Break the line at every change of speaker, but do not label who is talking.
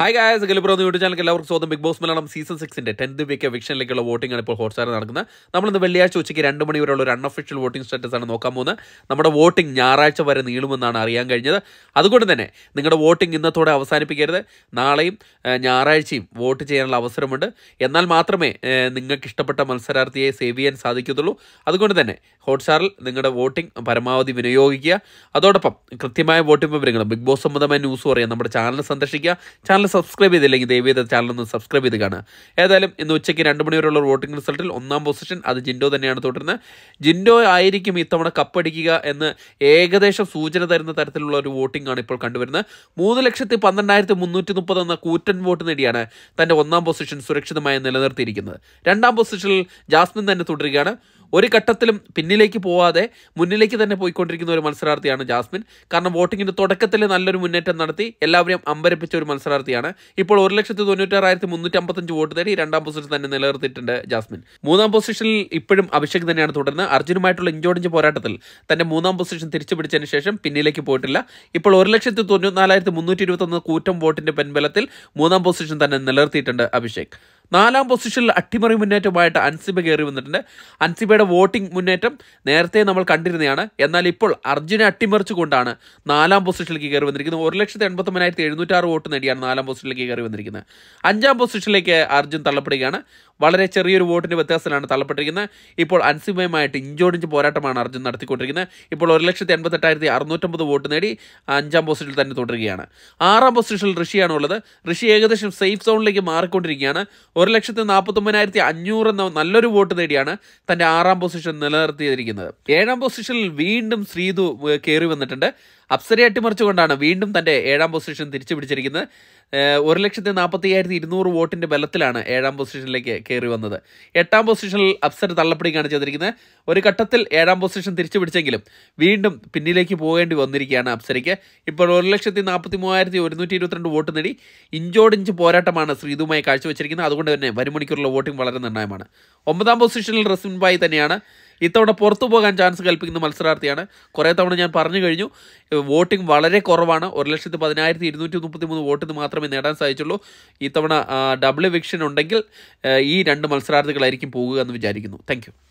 hi guys ഗലിബ്രോന്ന് YouTube ചാനലിൽ എല്ലാവർക്കും സ്വന്തം ബിഗ് ബോസ് മലയാളം സീസൺ സിക്സിന്റെ ടെൻത് വീക്ക് എവിക്ഷനിലേക്കുള്ള വോട്ടിംഗ് ആണ് ഇപ്പോൾ ഹോട്ട്സ്റ്റാർ നടക്കുന്നത് നമ്മളിന്ന് വെള്ളിയാഴ്ച ഉച്ചയ്ക്ക് രണ്ട് മണി വരെയുള്ള ഒരു അൺഒഫീഷ്യൽ വോട്ടിംഗ് സ്റ്റാറ്റസ് ആണ് നോക്കാൻ പോകുന്നത് നമ്മുടെ വോട്ടിംഗ് ഞായറാഴ്ച വരെ നീളുമെന്നാണ് അറിയാൻ കഴിഞ്ഞത് അതുകൊണ്ട് തന്നെ നിങ്ങളുടെ വോട്ടിംഗ് ഇന്നത്തോടെ അവസാനിപ്പിക്കരുത് നാളെയും ഞായറാഴ്ചയും വോട്ട് ചെയ്യാനുള്ള അവസരമുണ്ട് എന്നാൽ മാത്രമേ നിങ്ങൾക്ക് ഇഷ്ടപ്പെട്ട മത്സരാർത്ഥിയെ സേവ് ചെയ്യാൻ സാധിക്കത്തുള്ളൂ അതുകൊണ്ട് തന്നെ ഹോട്ട്സ്റ്റാറിൽ നിങ്ങളുടെ വോട്ടിംഗ് പരമാവധി വിനിയോഗിക്കുക അതോടൊപ്പം കൃത്യമായ വോട്ടിംഗ് വിവരങ്ങളും ബിഗ് ബോസ് സംബന്ധമായ ന്യൂസ് അറിയാൻ നമ്മുടെ ചാനൽ സന്ദർശിക്കുക ചാനൽ സബ്സ്ക്രൈബ് ചെയ്തില്ലെങ്കിൽ ദയവ് ചെയ്ത ചാനലൊന്ന് സബ്സ്ക്രൈബ് ചെയ്ത് കാണുക ഏതായാലും ഇന്ന് ഉച്ചയ്ക്ക് രണ്ട് മണിവരെയുള്ള വോട്ടിംഗ് റിസൾട്ടിൽ ഒന്നാം പൊസിഷൻ അത് ജിൻഡോ തന്നെയാണ് തുടരുന്നത് ജിൻഡോ ആയിരിക്കും ഇത്തവണ കപ്പടിക്കുക എന്ന് ഏകദേശം സൂചന തരുന്ന തരത്തിലുള്ള ഒരു വോട്ടിംഗ് ആണ് ഇപ്പോൾ കണ്ടുവരുന്നത് മൂന്ന് ലക്ഷത്തി പന്ത്രണ്ടായിരത്തി മുന്നൂറ്റി മുപ്പത് എന്ന കൂറ്റൻ വോട്ട് നേടിയാണ് തൻ്റെ ഒന്നാം പൊസിഷൻ സുരക്ഷിതമായി നിലനിർത്തിയിരിക്കുന്നത് രണ്ടാം പൊസിഷനിൽ ജാസ്മിൻ തന്നെ തുടരുകയാണ് ഒരു ഘട്ടത്തിലും പിന്നിലേക്ക് പോവാതെ മുന്നിലേക്ക് തന്നെ പോയിക്കൊണ്ടിരിക്കുന്ന ഒരു മത്സരാർത്ഥിയാണ് ജാസ്മിൻ കാരണം വോട്ടിങ്ങിൻ്റെ തുടക്കത്തിൽ നല്ലൊരു മുന്നേറ്റം നടത്തി എല്ലാവരെയും അമ്പരപ്പിച്ച ഒരു മത്സരാർത്ഥിയാണ് ഇപ്പോൾ ഒരു ലക്ഷത്തി തൊണ്ണൂറ്റാറായിരത്തി മുന്നൂറ്റി അമ്പത്തഞ്ച് വോട്ട് തേടി രണ്ടാം പൊസിഷൻ തന്നെ നിലനിർത്തിയിട്ടുണ്ട് ജാസ്മിൻ മൂന്നാം പൊസിഷനിൽ ഇപ്പോഴും അഭിഷേക് തന്നെയാണ് തുടർന്ന് അർജുനുമായിട്ടുള്ള ഇഞ്ചോടിഞ്ച് പോരാട്ടത്തിൽ തന്റെ മൂന്നാം പൊസിഷൻ തിരിച്ചു ശേഷം പിന്നിലേക്ക് പോയിട്ടില്ല ഇപ്പോൾ ഒരു ലക്ഷത്തി തൊണ്ണൂറ്റി നാലായിരത്തി മുന്നൂറ്റി ഇരുപത്തൊന്ന് കൂറ്റം വോട്ടിന്റെ പിൻബലത്തിൽ മൂന്നാം പൊസിഷൻ തന്നെ നിലനിർത്തിയിട്ടുണ്ട് അഭിഷേക് നാലാം പൊസിഷനിൽ അട്ടിമറി മുന്നേറ്റമായിട്ട് അൻസിബ കയറി വന്നിട്ടുണ്ട് അൻസിബയുടെ വോട്ടിംഗ് മുന്നേറ്റം നേരത്തെ നമ്മൾ കണ്ടിരുന്നതാണ് എന്നാൽ ഇപ്പോൾ അർജുനെ അട്ടിമറിച്ചുകൊണ്ടാണ് നാലാം പൊസിഷനിലേക്ക് കയറി വന്നിരിക്കുന്നത് ഒരു ലക്ഷത്തി എൺപത്തൊമ്പതിനായിരത്തി എഴുന്നൂറ്റാറ് വോട്ട് നേടിയാണ് നാലാം പൊസിഷനിലേക്ക് കയറി വന്നിരിക്കുന്നത് അഞ്ചാം പൊസിഷനിലേക്ക് അർജുൻ തള്ളപ്പെടുകയാണ് വളരെ ചെറിയൊരു വോട്ടിന് വ്യത്യാസത്തിലാണ് തള്ളപ്പെട്ടിരിക്കുന്നത് ഇപ്പോൾ അൻസിമയമായിട്ട് ഇഞ്ചോടിഞ്ച് പോരാട്ടമാണ് അർജുൻ നടത്തിക്കൊണ്ടിരിക്കുന്നത് ഇപ്പോൾ ഒരു ലക്ഷത്തി എൺപത്തെട്ടായിരത്തി അറുന്നൂറ്റമ്പത് വോട്ട് നേടി അഞ്ചാം പൊസിഷനിൽ തന്നെ തുടരുകയാണ് ആറാം പൊസിഷനിൽ ഋഷിയാണ് ഉള്ളത് ഋഷി ഏകദേശം സേഫ് സോണിലേക്ക് മാറിക്കൊണ്ടിരിക്കുകയാണ് ഒരു ലക്ഷത്തി നാൽപ്പത്തൊമ്പതിനായിരത്തി അഞ്ഞൂറ് എന്ന നല്ലൊരു വോട്ട് നേടിയാണ് തൻ്റെ ആറാം പൊസിഷൻ നിലനിർത്തിയിരിക്കുന്നത് ഏഴാം പൊസിഷനിൽ വീണ്ടും ശ്രീതു കയറി വന്നിട്ടുണ്ട് അപ്സരെ അട്ടിമറിച്ചുകൊണ്ടാണ് വീണ്ടും തൻ്റെ ഏഴാം പൊസിഷൻ തിരിച്ചു പിടിച്ചിരിക്കുന്നത് ഒരു ലക്ഷത്തി നാൽപ്പത്തി അയ്യായിരത്തി ഇരുന്നൂറ് വോട്ടിൻ്റെ ബലത്തിലാണ് ഏഴാം പൊസിഷനിലേക്ക് കയറി വന്നത് എട്ടാം പൊസിഷനിൽ അപ്സർ തള്ളപ്പെടുകയാണ് ചെയ്തിരിക്കുന്നത് ഒരു ഘട്ടത്തിൽ ഏഴാം പൊസിഷൻ തിരിച്ചു പിടിച്ചെങ്കിലും വീണ്ടും പിന്നിലേക്ക് പോകേണ്ടി വന്നിരിക്കുകയാണ് അപ്സരയ്ക്ക് ഇപ്പോൾ ഒരു ലക്ഷത്തി നാൽപ്പത്തി മൂവായിരത്തി ഒരുന്നൂറ്റി ഇരുപത്തിരണ്ട് വോട്ട് നേടി ഇഞ്ചോടിഞ്ച് പോരാട്ടമാണ് ശ്രീതുമായി കാഴ്ചവെച്ചിരിക്കുന്നത് അതുകൊണ്ട് തന്നെ വരുമണിക്കൂറുള്ള വോട്ടിംഗ് വളരെ നിർണായകമാണ് ഒമ്പതാം പൊസിഷനിൽ റസിൻബായി തന്നെയാണ് ഇത്തവണ പുറത്തു പോകാൻ ചാൻസ് കൽപ്പിക്കുന്ന മത്സരാർത്ഥിയാണ് കുറേ തവണ ഞാൻ പറഞ്ഞു കഴിഞ്ഞു വോട്ടിംഗ് വളരെ കുറവാണ് ഒരു ലക്ഷത്തി പതിനായിരത്തി ഇരുന്നൂറ്റി മുപ്പത്തി മൂന്ന് വോട്ടിന് മാത്രമേ നേടാൻ സാധിച്ചുള്ളൂ ഇത്തവണ ഡബിൾ വിക്ഷൻ ഉണ്ടെങ്കിൽ ഈ രണ്ട് മത്സരാർത്ഥികളായിരിക്കും പോകുക എന്ന് വിചാരിക്കുന്നു താങ്ക്